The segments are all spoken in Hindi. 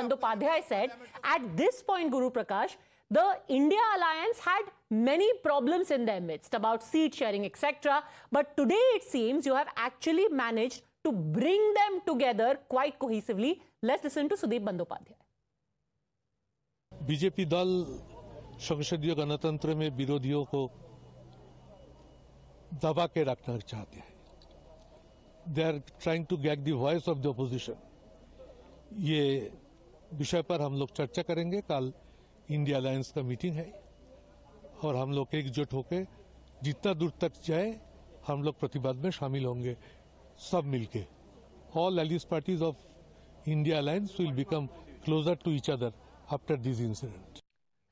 Bandopadhyay said, at this point, Guru Prakash, the India alliance had many problems in their midst about seat sharing, etc. But today it seems you have actually managed to bring them together quite cohesively. Let's listen to Sudeep Bandopadhyay. BJP Dal संसदीय गणतंत्र में विरोधियों को दबा के रखना चाहते हैं they are trying to gag the voice of the opposition ये विषय पर हम लोग चर्चा करेंगे कल इंडिया अलायंस का मीटिंग है और हम लोग एकजुट होकर जितना दूर तक जाए हम लोग प्रतिबद्ध में शामिल होंगे सब मिलके all allies parties of India alliance will become closer to each other after this incident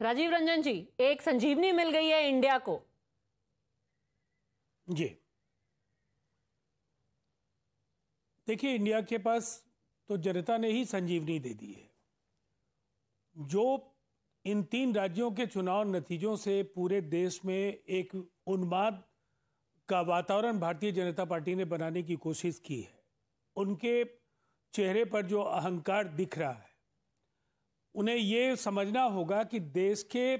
Rajiv Ranjan ji एक संजीवनी मिल गई है इंडिया को जी देखिए इंडिया के पास तो जनता ने ही संजीवनी दे दी है जो इन तीन राज्यों के चुनाव नतीजों से पूरे देश में एक उन्माद का वातावरण भारतीय जनता पार्टी ने बनाने की कोशिश की है उनके चेहरे पर जो अहंकार दिख रहा है उन्हें ये समझना होगा कि देश के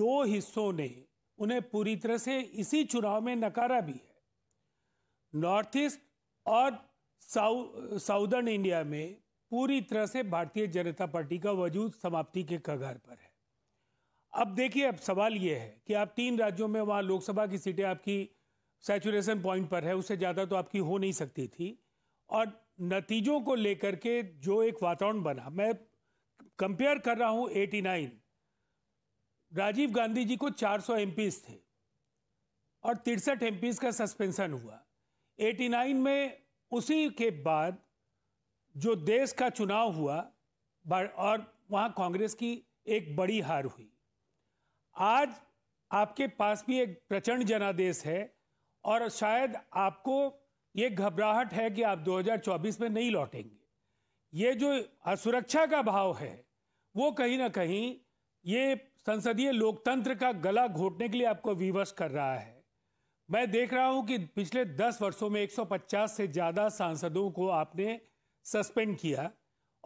दो हिस्सों ने उन्हें पूरी तरह से इसी चुनाव में नकारा भी है नॉर्थ ईस्ट और साउदर्न इंडिया में पूरी तरह से भारतीय जनता पार्टी का वजूद समाप्ति के कगार पर है अब देखिए अब सवाल यह है कि आप तीन राज्यों में वहाँ लोकसभा की सीटें आपकी सेचुरेशन पॉइंट पर है उससे ज़्यादा तो आपकी हो नहीं सकती थी और नतीजों को लेकर के जो एक वातावरण बना मैं कंपेयर कर रहा हूँ नाइन राजीव गांधी जी को चार सौ थे और तिरसठ एम का सस्पेंशन हुआ 89 में उसी के बाद जो देश का चुनाव हुआ और वहाँ कांग्रेस की एक बड़ी हार हुई आज आपके पास भी एक प्रचंड जनादेश है और शायद आपको ये घबराहट है कि आप 2024 में नहीं लौटेंगे ये जो असुरक्षा का भाव है वो कहीं ना कहीं ये संसदीय लोकतंत्र का गला घोटने के लिए आपको विवश कर रहा है मैं देख रहा हूं कि पिछले 10 वर्षों में 150 से ज़्यादा सांसदों को आपने सस्पेंड किया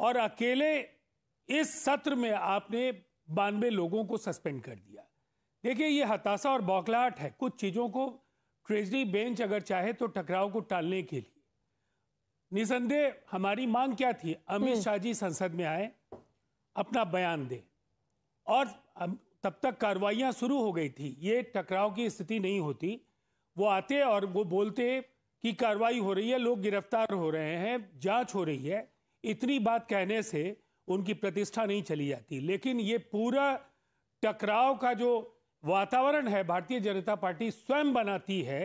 और अकेले इस सत्र में आपने बानवे लोगों को सस्पेंड कर दिया देखिए ये हताशा और बौखलाहट है कुछ चीज़ों को ट्रेजरी बेंच अगर चाहे तो टकराव को टालने के लिए निसंदेह हमारी मांग क्या थी अमित हम्म। शाह जी संसद में आए अपना बयान दें और तब तक कार्रवाइयाँ शुरू हो गई थी ये टकराव की स्थिति नहीं होती वो आते और वो बोलते की कार्रवाई हो रही है लोग गिरफ्तार हो रहे हैं जांच हो रही है इतनी बात कहने से उनकी प्रतिष्ठा नहीं चली जाती लेकिन ये पूरा टकराव का जो वातावरण है भारतीय जनता पार्टी स्वयं बनाती है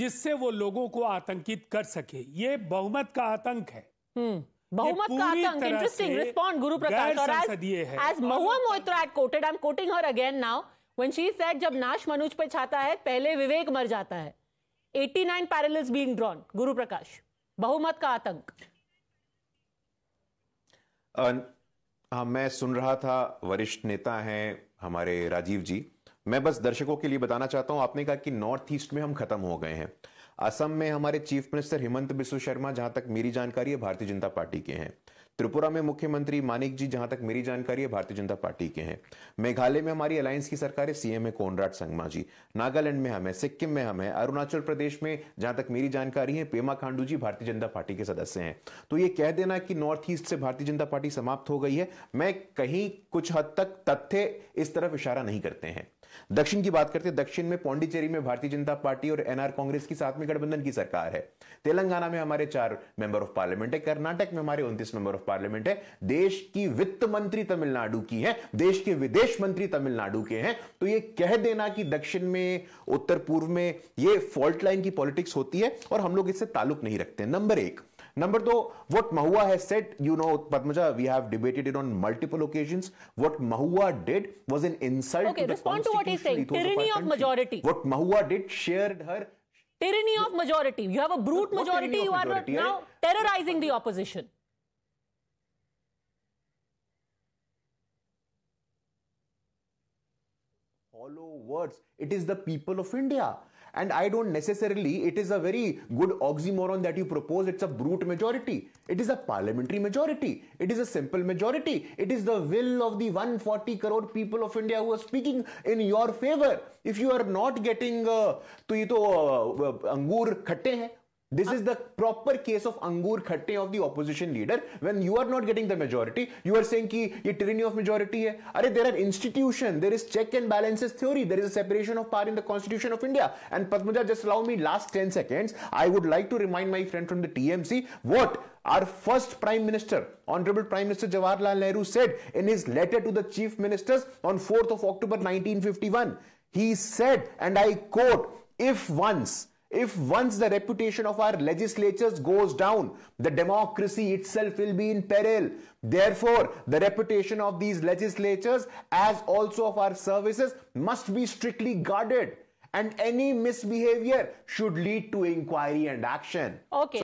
जिससे वो लोगों को आतंकित कर सके ये बहुमत का आतंक है हम्म, बहुमत का आतंक interesting respond Guru Prakash as Mahua quoted I am quoting her again now when she said जब नाश मनुज पे छाता है पहले विवेक मर जाता है 89 parallels being drawn guru prakash बहुमत का आतंक हाँ मैं सुन रहा था वरिष्ठ नेता हैं हमारे राजीव जी मैं बस दर्शकों के लिए बताना चाहता हूं आपने कहा कि नॉर्थ ईस्ट में हम खत्म हो गए हैं असम में हमारे चीफ मिनिस्टर हेमंत बिस्व शर्मा जहां तक मेरी जानकारी है भारतीय जनता पार्टी के हैं त्रिपुरा में मुख्यमंत्री मानिक जी जहां तक मेरी जानकारी है भारतीय जनता पार्टी के हैं मेघालय में हमारी अलायंस की सरकार है सीएम है कोनराड संगमा जी नागालैंड में हम है सिक्किम में हम है अरुणाचल प्रदेश में जहां तक मेरी जानकारी है पेमा खांडू जी भारतीय जनता पार्टी के सदस्य हैं तो ये कह देना कि नॉर्थ ईस्ट से भारतीय जनता पार्टी समाप्त हो गई है मैं कहीं कुछ हद तक तथ्य इस तरफ इशारा नहीं करते हैं दक्षिण की बात करते हैं दक्षिण में पौंडीचेरी में भारतीय जनता पार्टी और एनआर कांग्रेस की साथ में गठबंधन की सरकार है तेलंगाना में हमारे चार मेंबर ऑफ पार्लियामेंट है कर्नाटक में हमारे उन्तीस मेंबर ऑफ पार्लियामेंट है देश की वित्त मंत्री तमिलनाडु की है देश के विदेश मंत्री तमिलनाडु के हैं तो यह कह देना कि दक्षिण में उत्तर पूर्व में यह फॉल्ट लाइन की पॉलिटिक्स होती है और हम लोग इससे ताल्लुक नहीं रखते नंबर एक Number two, what Mahua has said, you know, Padmaja, we have debated it on multiple occasions. What Mahua did was an insult okay, to respond to what he's saying. Tyranny of, of majority. What Mahua did shared her tyranny of majority. You have a brute what majority. You are majority? now eh? terrorizing the opposition. Hollow words. It is the people of India and I don't necessarily, it is a very good oxymoron that you propose. It's a brute majority. It is a parliamentary majority. It is a simple majority. It is the will of the 140 crore people of India who are speaking in your favor. If you are not getting, uh, तो ये तो अंगूर this is the proper case of Angur Khatte of the opposition leader. When you are not getting the majority, you are saying that ये tyranny of majority है. there are institutions, there is check and balances theory, there is a separation of power in the Constitution of India. And Padmaja, just allow me last 10 seconds. I would like to remind my friend from the TMC what our first Prime Minister, Honorable Prime Minister Jawaharlal Nehru said in his letter to the Chief Ministers on 4th of October 1951. He said, and I quote, if once if once the reputation of our legislatures goes down, the democracy itself will be in peril. Therefore, the reputation of these legislatures, as also of our services, must be strictly guarded. And any misbehavior should lead to inquiry and action. Okay.